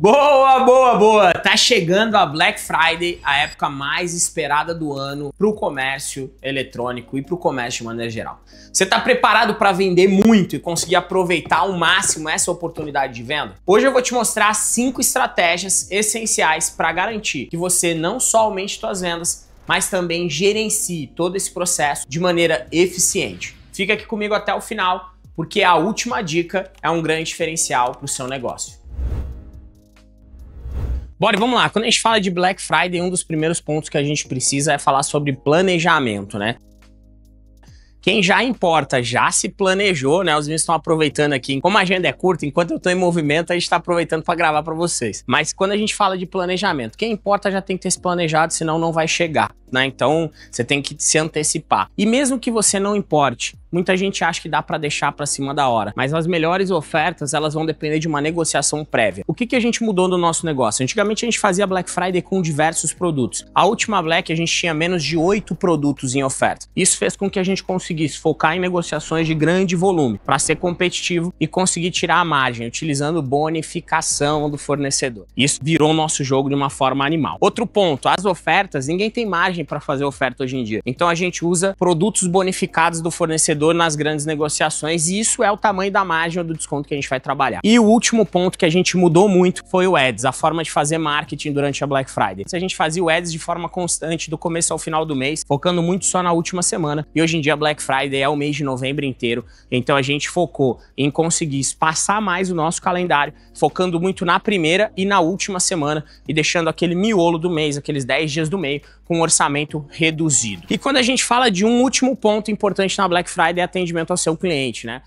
Boa, boa, boa! Tá chegando a Black Friday, a época mais esperada do ano pro comércio eletrônico e pro comércio de maneira geral. Você tá preparado para vender muito e conseguir aproveitar ao máximo essa oportunidade de venda? Hoje eu vou te mostrar cinco estratégias essenciais para garantir que você não só aumente suas vendas, mas também gerencie todo esse processo de maneira eficiente. Fica aqui comigo até o final, porque a última dica é um grande diferencial pro seu negócio. Bora, vamos lá. Quando a gente fala de Black Friday, um dos primeiros pontos que a gente precisa é falar sobre planejamento, né? Quem já importa, já se planejou, né? Os meninos estão aproveitando aqui. Como a agenda é curta, enquanto eu estou em movimento, a gente está aproveitando para gravar para vocês. Mas quando a gente fala de planejamento, quem importa já tem que ter se planejado, senão não vai chegar né? Então você tem que se antecipar. E mesmo que você não importe, muita gente acha que dá para deixar para cima da hora, mas as melhores ofertas elas vão depender de uma negociação prévia. O que, que a gente mudou no nosso negócio? Antigamente a gente fazia Black Friday com diversos produtos. A última Black a gente tinha menos de oito produtos em oferta. Isso fez com que a gente conseguisse focar em negociações de grande volume para ser competitivo e conseguir tirar a margem utilizando bonificação do fornecedor. Isso virou nosso jogo de uma forma animal. Outro ponto, as ofertas, ninguém tem margem margem para fazer oferta hoje em dia. Então a gente usa produtos bonificados do fornecedor nas grandes negociações e isso é o tamanho da margem ou do desconto que a gente vai trabalhar. E o último ponto que a gente mudou muito foi o ads, a forma de fazer marketing durante a Black Friday. Se a gente fazia o ads de forma constante do começo ao final do mês, focando muito só na última semana. E hoje em dia Black Friday é o mês de novembro inteiro, então a gente focou em conseguir espaçar mais o nosso calendário, focando muito na primeira e na última semana e deixando aquele miolo do mês, aqueles 10 dias do meio com um orçamento orçamento reduzido. E quando a gente fala de um último ponto importante na Black Friday é atendimento ao seu cliente, né?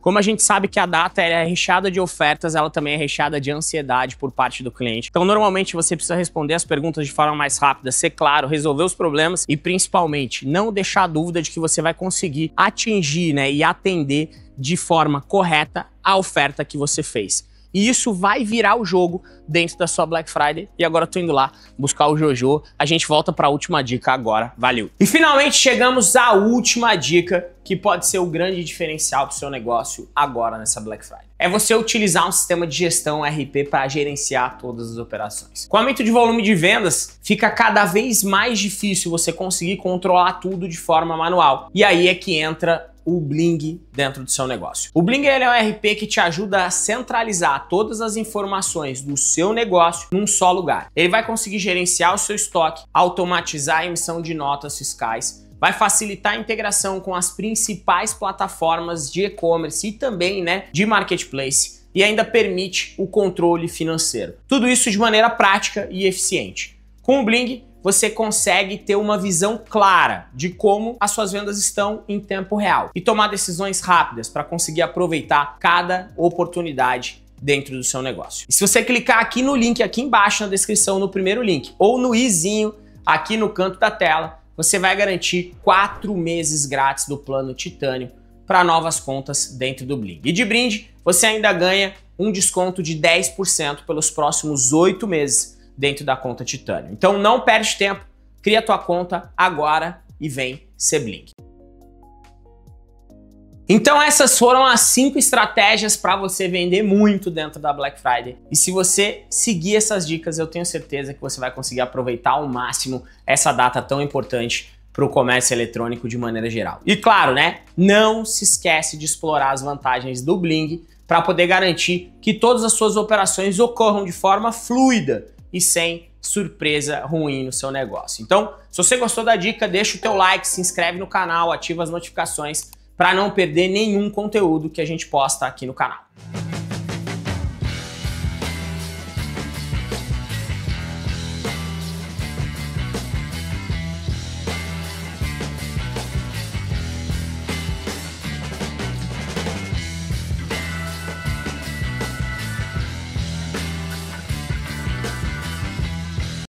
Como a gente sabe que a data é recheada de ofertas, ela também é recheada de ansiedade por parte do cliente. Então, normalmente você precisa responder as perguntas de forma mais rápida, ser claro, resolver os problemas e principalmente não deixar dúvida de que você vai conseguir atingir, né, e atender de forma correta a oferta que você fez. E isso vai virar o jogo dentro da sua Black Friday. E agora eu tô indo lá buscar o Jojo. A gente volta para a última dica agora. Valeu. E finalmente chegamos à última dica que pode ser o grande diferencial para o seu negócio agora nessa Black Friday. É você utilizar um sistema de gestão RP para gerenciar todas as operações. Com o aumento de volume de vendas, fica cada vez mais difícil você conseguir controlar tudo de forma manual. E aí é que entra o Bling dentro do seu negócio. O Bling é um RP que te ajuda a centralizar todas as informações do seu negócio num só lugar. Ele vai conseguir gerenciar o seu estoque, automatizar a emissão de notas fiscais, vai facilitar a integração com as principais plataformas de e-commerce e também né, de marketplace e ainda permite o controle financeiro. Tudo isso de maneira prática e eficiente. Com o Bling, você consegue ter uma visão clara de como as suas vendas estão em tempo real e tomar decisões rápidas para conseguir aproveitar cada oportunidade dentro do seu negócio. E se você clicar aqui no link aqui embaixo na descrição, no primeiro link, ou no izinho aqui no canto da tela, você vai garantir quatro meses grátis do plano Titânio para novas contas dentro do Bling. E de brinde, você ainda ganha um desconto de 10% pelos próximos oito meses dentro da conta Titânio. Então não perde tempo, cria tua conta agora e vem ser Blink. Então essas foram as cinco estratégias para você vender muito dentro da Black Friday. E se você seguir essas dicas, eu tenho certeza que você vai conseguir aproveitar ao máximo essa data tão importante para o comércio eletrônico de maneira geral. E claro, né? Não se esquece de explorar as vantagens do Bling para poder garantir que todas as suas operações ocorram de forma fluida e sem surpresa ruim no seu negócio. Então, se você gostou da dica, deixa o teu like, se inscreve no canal, ativa as notificações para não perder nenhum conteúdo que a gente posta aqui no canal.